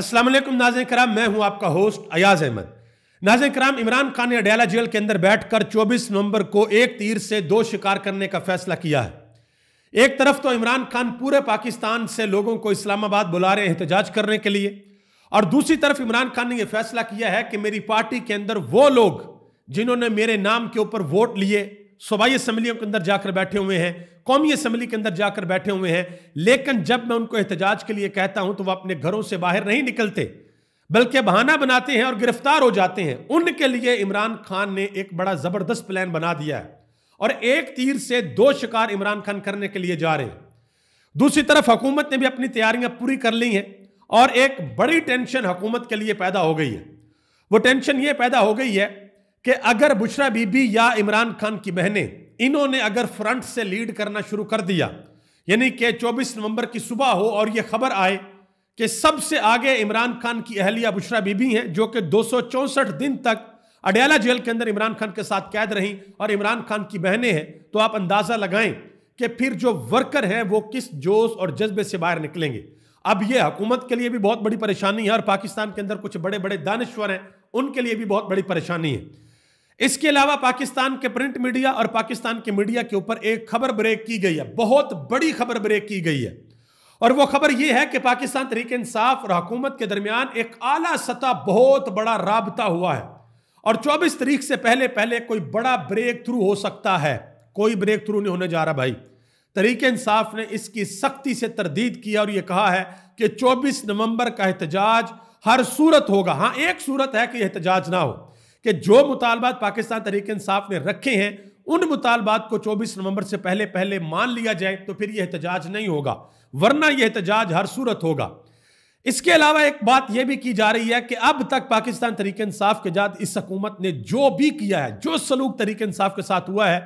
अस्सलाम वालेकुम नाजन कराम मैं हूं आपका होस्ट अयाज अहमद नाजन कराम इमरान खान ने अडयाला जेल के अंदर बैठकर 24 नवंबर को एक तीर से दो शिकार करने का फैसला किया है एक तरफ तो इमरान खान पूरे पाकिस्तान से लोगों को इस्लामाबाद बुला रहे एहतजाज करने के लिए और दूसरी तरफ इमरान खान ने यह फैसला किया है कि मेरी पार्टी के अंदर वो लोग जिन्होंने मेरे नाम के ऊपर वोट लिए सूबाई असम्बलियों के अंदर जाकर बैठे हुए हैं कौमी असम्बली के अंदर जाकर बैठे हुए हैं लेकिन जब मैं उनको एहतजाज के लिए कहता हूं तो वह अपने घरों से बाहर नहीं निकलते बल्कि बहाना बनाते हैं और गिरफ्तार हो जाते हैं उनके लिए इमरान खान ने एक बड़ा ज़बरदस्त प्लान बना दिया है और एक तीर से दो शिकार इमरान खान करने के लिए जा रहे हैं दूसरी तरफ हुकूमत ने भी अपनी तैयारियां पूरी कर ली हैं और एक बड़ी टेंशन हुकूमत के लिए पैदा हो गई है वो टेंशन ये पैदा हो गई है कि अगर बुशरा बीबी या इमरान खान की बहनें इन्होंने अगर फ्रंट से लीड करना शुरू कर दिया यानी कि 24 नवंबर की सुबह हो और यह खबर आए कि सबसे आगे इमरान खान की अहलिया बुशरा बीबी हैं जो कि दो दिन तक अडयाला जेल के अंदर इमरान खान के साथ कैद रहीं और इमरान खान की बहनें हैं तो आप अंदाज़ा लगाएं कि फिर जो वर्कर हैं वो किस जोश और जज्बे से बाहर निकलेंगे अब यह हुकूमत के लिए भी बहुत बड़ी परेशानी है और पाकिस्तान के अंदर कुछ बड़े बड़े दानश्वर हैं उनके लिए भी बहुत बड़ी परेशानी है इसके अलावा पाकिस्तान के प्रिंट मीडिया और पाकिस्तान के मीडिया के ऊपर एक खबर ब्रेक की गई है बहुत बड़ी खबर ब्रेक की गई है और वो खबर यह है कि पाकिस्तान तरीके इंसाफ और हुकूमत के दरमियान एक आला सतह बहुत बड़ा रबता हुआ है और 24 तारीख से पहले पहले कोई बड़ा ब्रेक थ्रू हो सकता है कोई ब्रेक थ्रू नहीं होने जा रहा भाई तरीके इंसाफ ने इसकी सख्ती से तरदीद किया और यह कहा है कि 24 नवंबर का एहतजाज हर सूरत होगा हाँ एक सूरत है कि एहतजाज ना हो कि जो मुतालबात पाकिस्तान तहरीक इंसाफ ने रखे हैं उन मुतालबात को 24 नवंबर से पहले पहले मान लिया जाए तो फिर यह एहतजाज नहीं होगा वरना यह एहतजाज हर सूरत होगा इसके अलावा एक बात यह भी की जा रही है कि अब तक पाकिस्तान तरीके इंसाफ के साथ इस हकूमत ने जो भी किया है जो सलूक तरीके इंसाफ के साथ हुआ है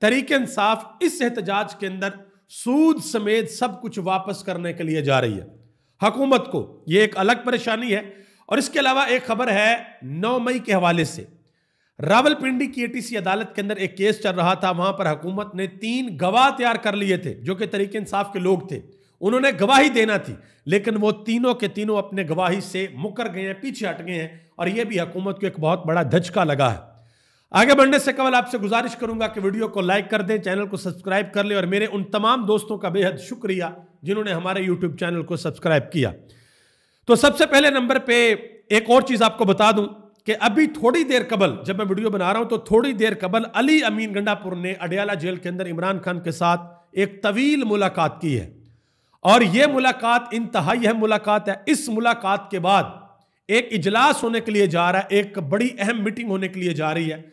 तरीके इंसाफ इस एहतजाज के अंदर सूद समेत सब कुछ वापस करने के लिए जा रही है हकूमत को यह एक अलग परेशानी है और इसके अलावा एक खबर है 9 मई के हवाले से रावलपिंडी की एटीसी अदालत के अंदर एक केस चल रहा था वहां पर हुकूमत ने तीन गवाह तैयार कर लिए थे जो कि तरीके इंसाफ के लोग थे उन्होंने गवाही देना थी लेकिन वो तीनों के तीनों अपने गवाही से मुकर गए हैं पीछे हट गए हैं और यह भी हुकूमत को एक बहुत बड़ा धचका लगा है आगे बढ़ने से कवल आपसे गुजारिश करूंगा कि वीडियो को लाइक कर दें चैनल को सब्सक्राइब कर लें और मेरे उन तमाम दोस्तों का बेहद शुक्रिया जिन्होंने हमारे यूट्यूब चैनल को सब्सक्राइब किया तो सबसे पहले नंबर पे एक और चीज आपको बता दूं कि अभी थोड़ी देर कबल जब मैं वीडियो बना रहा हूं तो थोड़ी देर कबल अली अमीन गंडापुर ने अडयाला जेल के अंदर इमरान खान के साथ एक तवील मुलाकात की है और यह मुलाकात इंतहाई अहम मुलाकात है इस मुलाकात के बाद एक इजलास होने के लिए जा रहा है एक बड़ी अहम मीटिंग होने के लिए जा रही है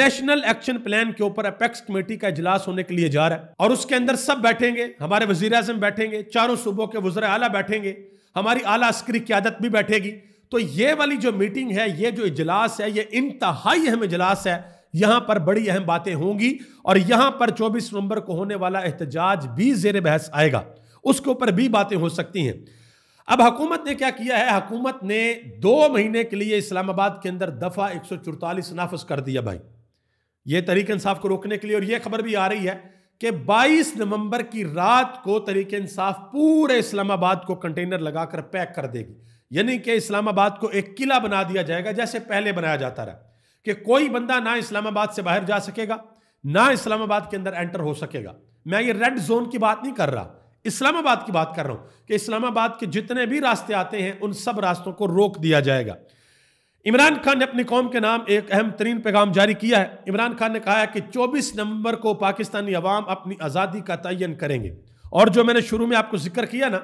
नेशनल एक्शन प्लान के ऊपर अपेक्स कमेटी का इजलास होने के लिए जा रहा है और उसके अंदर सब बैठेंगे हमारे वजीर बैठेंगे चारों सूबों के वजरा आला बैठेंगे हमारी आला अस्करी क्यादत भी बैठेगी तो ये वाली जो मीटिंग है ये जो इजलास है ये इंतहाई अहम इजलास है यहां पर बड़ी अहम बातें होंगी और यहां पर 24 नवंबर को होने वाला एहतजाज भी जेर बहस आएगा उसके ऊपर भी बातें हो सकती हैं अब हकूमत ने क्या किया है हकूमत ने दो महीने के लिए इस्लामाबाद के अंदर दफा एक सौ नाफज कर दिया भाई ये तरीक इंसाफ को रोकने के लिए और यह खबर भी आ रही है कि 22 नवंबर की रात को तरीके इंसाफ पूरे इस्लामाबाद को कंटेनर लगाकर पैक कर देगी यानी कि इस्लामाबाद को एक किला बना दिया जाएगा जैसे पहले बनाया जाता रहा कि कोई बंदा ना इस्लामाबाद से बाहर जा सकेगा ना इस्लामाबाद के अंदर एंटर हो सकेगा मैं ये रेड जोन की बात नहीं कर रहा इस्लामाबाद की बात कर रहा हूं कि इस्लामाबाद के जितने भी रास्ते आते हैं उन सब रास्तों को रोक दिया जाएगा इमरान खान ने अपनी कौम के नाम एक अहम तरीन पैगाम जारी किया है इमरान खान ने कहा है कि 24 नवंबर को पाकिस्तानी अवाम अपनी आज़ादी का तयन करेंगे और जो मैंने शुरू में आपको जिक्र किया ना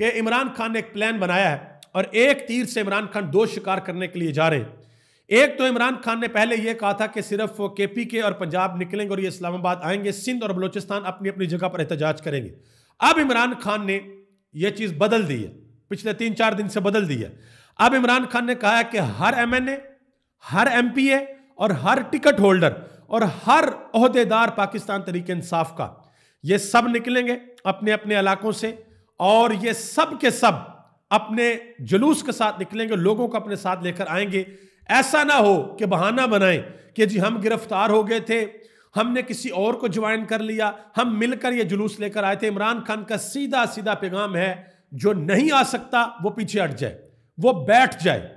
कि इमरान खान ने एक प्लान बनाया है और एक तीर से इमरान खान दो शिकार करने के लिए जा रहे हैं एक तो इमरान खान ने पहले यह कहा था कि सिर्फ के पी के और पंजाब निकलेंगे और ये इस्लामाबाद आएंगे सिंध और बलोचिस्तान अपनी अपनी जगह पर एहतजाज करेंगे अब इमरान खान ने यह चीज़ बदल दी है पिछले तीन चार दिन से बदल दी है अब इमरान खान ने कहा कि हर ए हर ए और हर टिकट होल्डर और हर अहदेदार पाकिस्तान तरीके इंसाफ का ये सब निकलेंगे अपने अपने इलाकों से और ये सब के सब अपने जुलूस के साथ निकलेंगे लोगों को अपने साथ लेकर आएंगे ऐसा ना हो कि बहाना बनाएं कि जी हम गिरफ्तार हो गए थे हमने किसी और को ज्वाइन कर लिया हम मिलकर ये जुलूस लेकर आए थे इमरान खान का सीधा सीधा पैगाम है जो नहीं आ सकता वो पीछे हट जाए वो बैठ जाए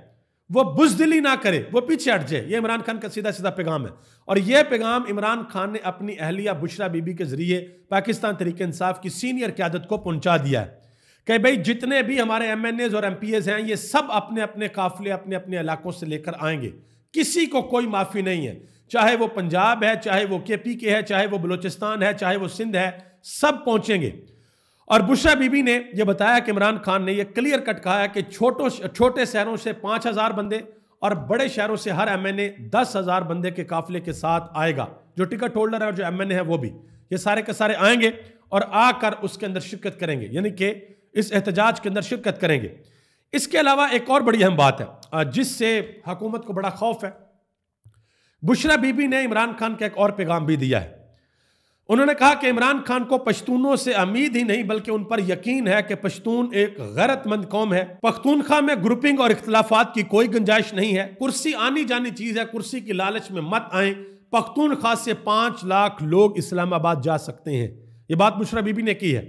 वो बुजदिली ना करे वो पीछे हट जाए ये इमरान खान का सीधा सीधा पैगाम है और यह पैगाम इमरान खान ने अपनी अहलिया बुशरा बीबी के जरिए पाकिस्तान तरीके इंसाफ की सीनियर क्यादत को पहुंचा दिया है कि भाई जितने भी हमारे एम एन एज और एम पी एज हैं ये सब अपने अपने काफिले अपने अपने इलाकों से लेकर आएंगे किसी को कोई माफ़ी नहीं है चाहे वो पंजाब है चाहे वो के पी के है चाहे वो बलूचिस्तान है चाहे वो सिंध है सब पहुंचेंगे और बुशरा बीबी ने यह बताया कि इमरान खान ने यह क्लियर कट कहा है कि छोटो छोटे शहरों से पांच हज़ार बंदे और बड़े शहरों से हर एम एन ए दस हज़ार बंदे के काफिले के साथ आएगा जो टिकट होल्डर है और जो एम एन ए है वो भी ये सारे के सारे आएंगे और आकर उसके अंदर शिरकत करेंगे यानी कि इस एहतजाज के अंदर शिरकत करेंगे इसके अलावा एक और बड़ी अहम बात है जिससे हुकूमत को बड़ा खौफ है बुशरा बीबी ने इमरान खान का एक और पैगाम भी दिया है उन्होंने कहा कि इमरान खान को पश्तूनों से उम्मीद ही नहीं बल्कि उन पर यकीन है कि पश्तून एक गैरतमंद कौम है पख्तूनखा में ग्रुपिंग और इख्तलाफात की कोई गुंजाइश नहीं है कुर्सी आनी जानी चीज़ है कुर्सी की लालच में मत आए पख्तूनखा से पांच लाख लोग इस्लामाबाद जा सकते हैं ये बात मुश्रा बीबी ने की है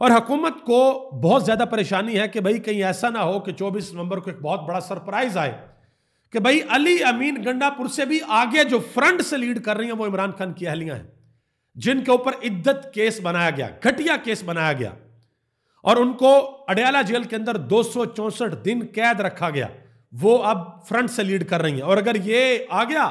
और हकूमत को बहुत ज़्यादा परेशानी है कि भाई कहीं ऐसा ना हो कि चौबीस नवंबर को एक बहुत बड़ा सरप्राइज़ आए कि भाई अली अमीन गंडापुर से भी आगे जो फ्रंट से लीड कर रही हैं वो इमरान खान की अहलियां हैं जिनके ऊपर इद्दत केस बनाया गया घटिया केस बनाया गया और उनको अडयाला जेल के अंदर दो दिन कैद रखा गया वो अब फ्रंट से लीड कर रही हैं और अगर ये आ गया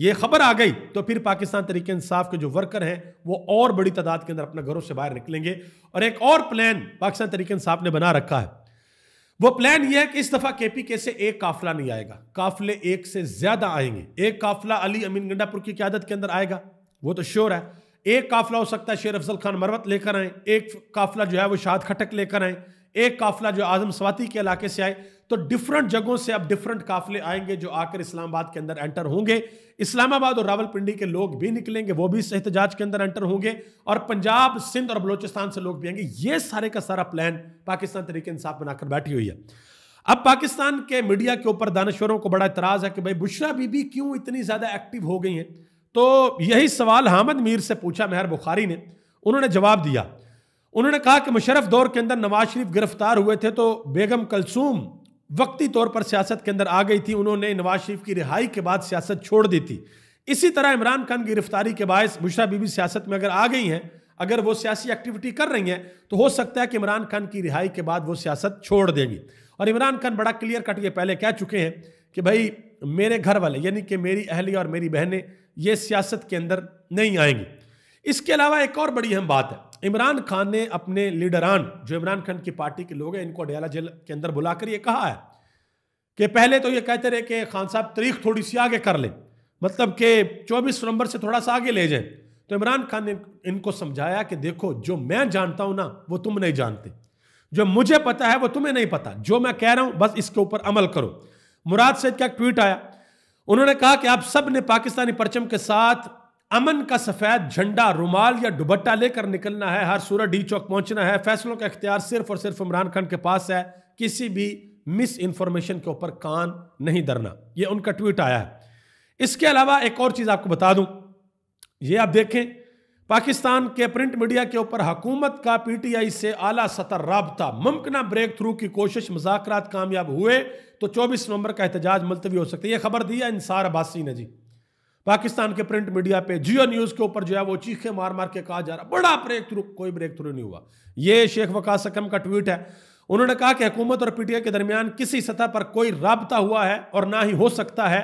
ये खबर आ गई तो फिर पाकिस्तान तरीके इंसाफ के जो वर्कर हैं वो और बड़ी तादाद के अंदर अपने घरों से बाहर निकलेंगे और एक और प्लान पाकिस्तान तरीके इंसाफ ने बना रखा है वो प्लान ये है कि इस दफा केपीके से एक काफिला नहीं आएगा काफिले एक से ज्यादा आएंगे एक काफिला अली अमीन गंडापुर की क्यादत के अंदर आएगा वो तो श्योर है एक काफिला हो सकता है शेर अफजल खान मरवत लेकर आए एक काफिला जो है वो शाद खटक लेकर आए एक काफिला जो आजम स्वाति के इलाके से आए तो डिफरेंट जगहों से अब डिफरेंट काफिले आएंगे जो आकर इस्लामाबाद के अंदर एंटर होंगे इस्लामाबाद और रावलपिंडी के लोग भी निकलेंगे वो भी इस एहतजाज के अंदर एंटर होंगे और पंजाब सिंध और बलोचिस्तान से लोग भी आएंगे ये सारे का सारा प्लान पाकिस्तान तरीके इंसाफ बनाकर बैठी हुई है अब पाकिस्तान के मीडिया के ऊपर दानश्वरों को बड़ा इतराज़ है कि भाई बुशरा बीबी क्यों इतनी ज़्यादा एक्टिव हो गई हैं तो यही सवाल हामद मीर से पूछा मेहर बुखारी ने उन्होंने जवाब दिया उन्होंने कहा कि मुशरफ दौर के अंदर नवाज शरीफ गिरफ्तार हुए थे तो बेगम कलसूम वक्ती तौर पर सियासत के अंदर आ गई थी उन्होंने नवाज शरीफ की रिहाई के बाद सियासत छोड़ दी थी इसी तरह इमरान खान की गिरफ्तारी के बायस मुशरफ बीबी सियासत में अगर आ गई हैं अगर वो सियासी एक्टिविटी कर रही हैं तो हो सकता है कि इमरान खान की रिहाई के बाद वो सियासत छोड़ देंगी और इमरान खान बड़ा क्लियर कट ये पहले कह चुके हैं कि भाई मेरे घर वाले यानी कि मेरी अहलिया और मेरी बहनें ये सियासत के अंदर नहीं आएंगी इसके अलावा एक और बड़ी अहम बात है इमरान खान ने अपने लीडरान जो इमरान खान की पार्टी के लोग हैं इनको अडयाला जेल के अंदर बुलाकर ये कहा है कि पहले तो ये कहते रहे कि खान साहब तारीख थोड़ी सी आगे कर लें मतलब कि 24 नवंबर से थोड़ा सा आगे ले जाएं तो इमरान खान ने इनको समझाया कि देखो जो मैं जानता हूं ना वो तुम नहीं जानते जो मुझे पता है वो तुम्हें नहीं पता जो मैं कह रहा हूं बस इसके ऊपर अमल करो मुराद सैद का एक ट्वीट आया उन्होंने कहा कि आप सब ने पाकिस्तानी परचम के साथ अमन का सफ़ेद झंडा रुमाल या दुबट्टा लेकर निकलना है हर सूरत डी चौक पहुंचना है फैसलों का इख्तियार सिर्फ और सिर्फ इमरान खान के पास है किसी भी मिस इन्फॉर्मेशन के ऊपर कान नहीं धरना यह उनका ट्वीट आया है इसके अलावा एक और चीज़ आपको बता दूं ये आप देखें पाकिस्तान के प्रिंट मीडिया के ऊपर हकूमत का पीटीआई से आला सतर रबता मुमकिन ब्रेक थ्रू की कोशिश मजाक कामयाब हुए तो 24 नवंबर का एहतजाज मुलतवी हो सकता है यह खबर दी है इंसार अब्बासी ने जी पाकिस्तान के प्रिंट मीडिया पे जियो न्यूज़ के ऊपर जो है वो चीखे मार मार के कहा जा रहा बड़ा ब्रेक थ्रू कोई ब्रेक थ्रू नहीं हुआ ये शेख वकास सकम का ट्वीट है उन्होंने कहा कि हुकूमत और पीटीआई के दरमियान किसी सतह पर कोई रबता हुआ है और ना ही हो सकता है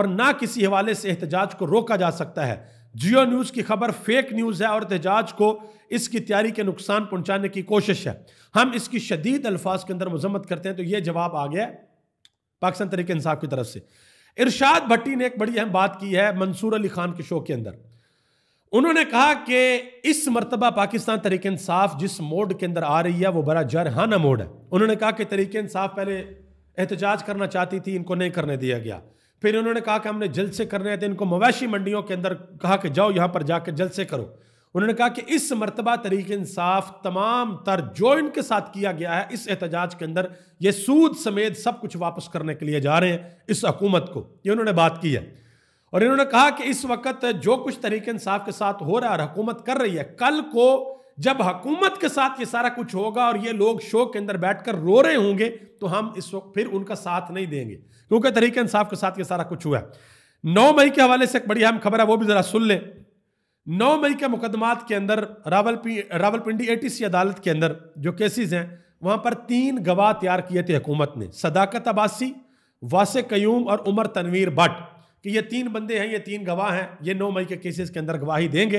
और ना किसी हवाले से एहतजाज को रोका जा सकता है जियो न्यूज़ की खबर फेक न्यूज़ है और एहतजाज को इसकी तैयारी के नुकसान पहुंचाने की कोशिश है हम इसकी शदीद अल्फाज के अंदर मजम्मत करते हैं तो ये जवाब आ गया पाकिस्तान तरीके इंसाफ की तरफ से इरशाद भट्टी ने एक बड़ी अहम बात की है मंसूर अली खान के शो के अंदर उन्होंने कहा कि इस मरतबा पाकिस्तान तरीके इंसाफ जिस मोड के अंदर आ रही है वो बड़ा जरहाना मोड है उन्होंने कहा कि तरीके इंसाफ पहले एहतजाज करना चाहती थी इनको नहीं करने दिया गया फिर उन्होंने कहा कि हमने जलसे करने थे इनको मवेशी मंडियों के अंदर कहा कि जाओ यहां पर जाकर जलसे करो उन्होंने कहा कि इस मरतबा तरीक इंसाफ तमाम तर जो इनके साथ किया गया है इस एहतजाज के अंदर ये सूद समेत सब कुछ वापस करने के लिए जा रहे हैं इस हकूमत को ये उन्होंने बात की है और इन्होंने कहा कि इस वक्त जो कुछ तरीक इंसाफ के साथ हो रहा है और हकूमत कर रही है कल को जब हकूमत के साथ ये सारा कुछ होगा और ये लोग शो के अंदर बैठकर रो रहे होंगे तो हम इस वक्त फिर उनका साथ नहीं देंगे क्योंकि तरीके इंसाफ के साथ ये सारा कुछ हुआ है नौ मई के हवाले से एक बड़ी अहम खबर है वो भी ज़रा सुन लें नौ मई के मुकदमात के अंदर ए रावलपिंडी सी अदालत के अंदर जो केसेस हैं वहाँ पर तीन गवाह तैयार किए थे हुकूमत ने सदाकत अबासी वासे कयूम और उमर तनवीर भट्ट कि ये तीन बंदे हैं ये तीन गवाह हैं ये नौ मई के केसेस के अंदर गवाही देंगे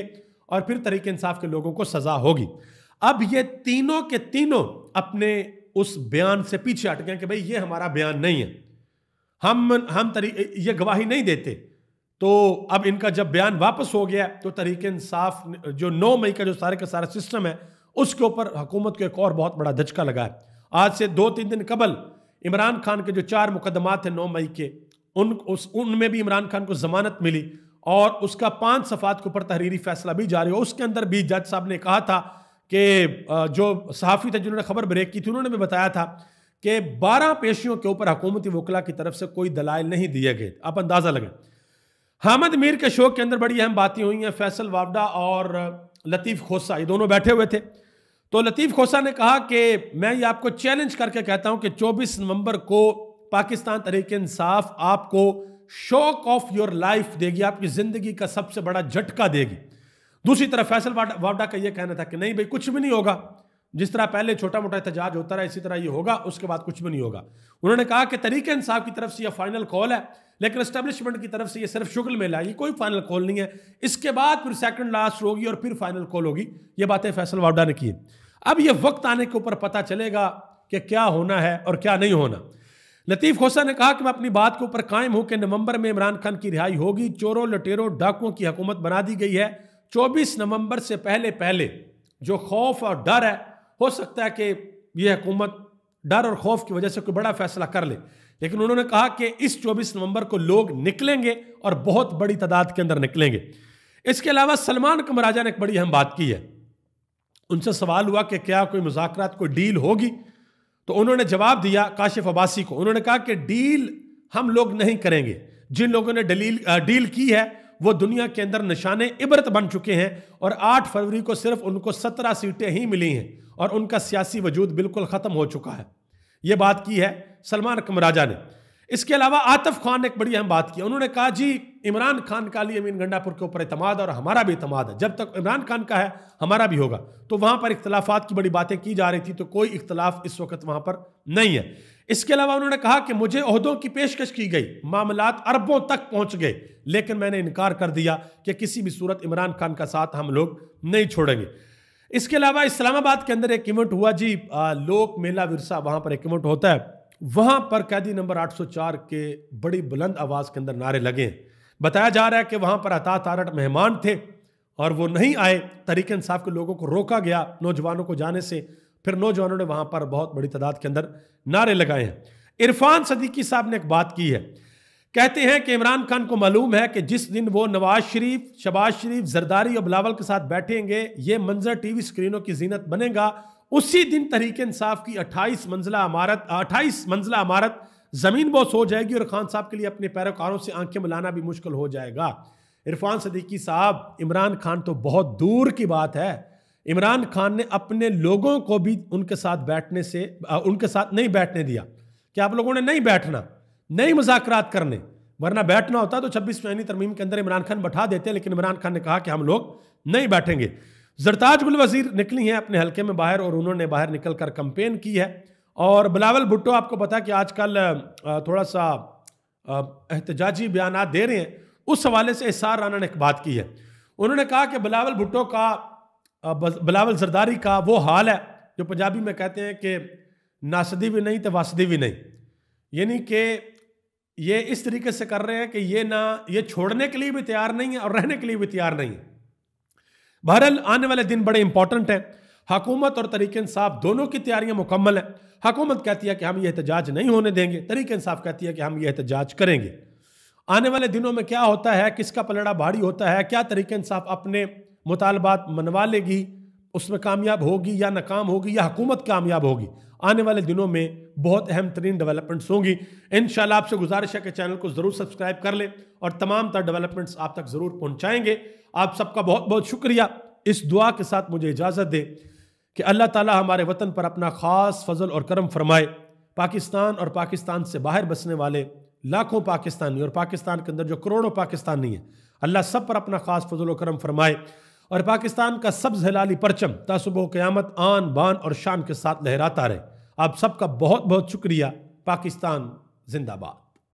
और फिर तरीके इंसाफ के लोगों को सजा होगी अब ये तीनों के तीनों अपने उस बयान से पीछे हट गए कि भाई ये हमारा बयान नहीं है हम हम तरी ये गवाही नहीं देते तो अब इनका जब बयान वापस हो गया तो तरीके इंसाफ जो नौ मई का जो सारे का सारा सिस्टम है उसके ऊपर हुकूमत को एक और बहुत बड़ा धचका लगा है आज से दो तीन दिन कबल इमरान खान के जो चार मुकदमात हैं नौ मई के उन उस उनमें भी इमरान खान को जमानत मिली और उसका पांच सफात के ऊपर तहरीरी फैसला भी जारी हो उसके अंदर भी जज साहब ने कहा था कि जो सहाफ़ी थे जिन्होंने खबर ब्रेक की थी उन्होंने भी बताया था कि बारह पेशियों के ऊपर हकूमती वकला की तरफ से कोई दलाइल नहीं दिए गए आप अंदाज़ा लगे हामद मीर के शो के अंदर बड़ी अहम बातें हुई हैं फैसल वावडा और लतीफ़ खोसा ये दोनों बैठे हुए थे तो लतीफ़ खोसा ने कहा कि मैं ये आपको चैलेंज करके कहता हूँ कि चौबीस नवंबर को पाकिस्तान तरीके इंसाफ आपको शॉक ऑफ योर लाइफ देगी आपकी जिंदगी का सबसे बड़ा झटका देगी दूसरी तरफ फैसल वावडा का यह कहना था कि नहीं भाई कुछ भी नहीं होगा जिस तरह पहले छोटा मोटा एहतजाज होता रहा इसी तरह ये होगा उसके बाद कुछ भी नहीं होगा उन्होंने कहा कि तरीके इंसाफ की तरफ से यह फाइनल कॉल है लेकिन एस्टेब्लिशमेंट की तरफ से ये सिर्फ शुक्ल है ये कोई फाइनल कॉल नहीं है इसके बाद फिर सेकंड लास्ट होगी और फिर फाइनल कॉल होगी ये बातें फैसल वावडा ने की अब ये वक्त आने के ऊपर पता चलेगा कि क्या होना है और क्या नहीं होना लतीफ खोसा ने कहा कि मैं अपनी बात के ऊपर कायम हूं कि नवंबर में इमरान खान की रिहाई होगी चोरों लटेरों डाकुओं की हुकूमत बना दी गई है 24 नवंबर से पहले पहले जो खौफ और डर है हो सकता है कि यह हुकूमत डर और खौफ की वजह से कोई बड़ा फैसला कर ले लेकिन उन्होंने कहा कि इस 24 नवंबर को लोग निकलेंगे और बहुत बड़ी तादाद के अंदर निकलेंगे इसके अलावा सलमान कमराजा ने एक बड़ी अहम बात की है उनसे सवाल हुआ कि क्या कोई मुजाकर कोई डील होगी तो उन्होंने जवाब दिया काशिफ अब्बासी को उन्होंने कहा कि डील हम लोग नहीं करेंगे जिन लोगों ने डलील डील की है वो दुनिया के अंदर निशाने इबरत बन चुके हैं और 8 फरवरी को सिर्फ उनको 17 सीटें ही मिली हैं और उनका सियासी वजूद बिल्कुल ख़त्म हो चुका है ये बात की है सलमान कमराजा ने इसके अलावा आतफ खान ने एक बड़ी अहम बात की उन्होंने कहा जी इमरान खान का लिए अमीन गंडापुर के ऊपर अतमाद और हमारा भी अतमाद है जब तक इमरान खान का है हमारा भी होगा तो वहां पर इख्तलाफात की बड़ी बातें की जा रही थी तो कोई इख्तलाफ इस वक्त वहां पर नहीं है इसके अलावा उन्होंने कहा कि मुझे अहदों की पेशकश की गई मामला अरबों तक पहुंच गए लेकिन मैंने इनकार कर दिया कि किसी भी सूरत इमरान खान का साथ हम लोग नहीं छोड़ेंगे इसके अलावा इस्लामाबाद के अंदर एक इवेंट हुआ जी आ, लोक मेला विरसा वहां पर एक इवेंट होता है वहां पर कैदी नंबर 804 के बड़ी बुलंद आवाज के अंदर नारे लगे बताया जा रहा है कि वहां पर अता तारट मेहमान थे और वो नहीं आए तरीक इंसाफ के लोगों को रोका गया नौजवानों को जाने से फिर नौजवानों ने वहां पर बहुत बड़ी तादाद के अंदर नारे लगाए हैं इरफान सदीकी साहब ने एक बात की है कहते हैं कि इमरान खान को मालूम है कि जिस दिन वो नवाज शरीफ शबाज शरीफ जरदारी और बिलावल के साथ बैठेंगे ये मंजर टीवी स्क्रीनों की जीनत बनेगा उसी दिन तरीके इंसाफ की 28 मंजिला इमारत 28 मंजिला इमारत ज़मीन बोस हो जाएगी और खान साहब के लिए अपने पैरोकारों से आंखें मिलाना भी मुश्किल हो जाएगा इरफान सदीकी साहब इमरान खान तो बहुत दूर की बात है इमरान खान ने अपने लोगों को भी उनके साथ बैठने से आ, उनके साथ नहीं बैठने दिया कि आप लोगों ने नहीं बैठना नहीं मुजाकर करने वरना बैठना होता तो छब्बीस तरमीम के अंदर इमरान खान बैठा देते लेकिन इमरान खान ने कहा कि हम लोग नहीं बैठेंगे जरताज गुल वजीर निकली हैं अपने हलके में बाहर और उन्होंने बाहर निकल कर कंपेन की है और बिलावल भुट्टो आपको पता कि आजकल थोड़ा सा एहतजाजी बयान दे रहे हैं उस हवाले से इसार राना ने एक बात की है उन्होंने कहा कि बिलावल भुट्टो का बिलावल जरदारी का वो हाल है जो पंजाबी में कहते हैं कि नासदी भी नहीं तो वासदी भी नहीं यानी कि ये इस तरीके से कर रहे हैं कि ये ना ये छोड़ने के लिए भी तैयार नहीं है और रहने के लिए भी तैयार नहीं है बहरहाल आने वाले दिन बड़े इंपॉर्टेंट हैं हकूमत और तरीके इंसाफ दोनों की तैयारियां मुकम्मल हैं हकूमत कहती है कि हम ये एहतजाज नहीं होने देंगे तरीके इंसाफ कहती है कि हम ये एहतजाज करेंगे आने वाले दिनों में क्या होता है किसका पलड़ा भारी होता है क्या तरीक़े इंसाफ अपने मुतालबात मनवा लेगी उसमें कामयाब होगी या नाकाम होगी या हकूमत कामयाब होगी आने वाले दिनों में बहुत अहम तरीन डेवलपमेंट्स होंगी इन आपसे गुजारिश है कि चैनल को ज़रूर सब्सक्राइब कर लें और तमाम तर डेवलपमेंट्स आप तक ज़रूर पहुँचाएंगे आप सबका बहुत बहुत शुक्रिया इस दुआ के साथ मुझे इजाज़त दे कि अल्लाह ताला हमारे वतन पर अपना ख़ास फजल और करम फरमाए पाकिस्तान और पाकिस्तान से बाहर बसने वाले लाखों पाकिस्तानी और पाकिस्तान के अंदर जो करोड़ों पाकिस्तानी हैं अल्लाह सब पर अपना ख़ास फजल और करम फरमाए और पाकिस्तान का सब्ज जलाली परचम तसुब क़्यामत आन बान और शाम के साथ लहराता रहे आप सबका बहुत बहुत शुक्रिया पाकिस्तान जिंदाबाद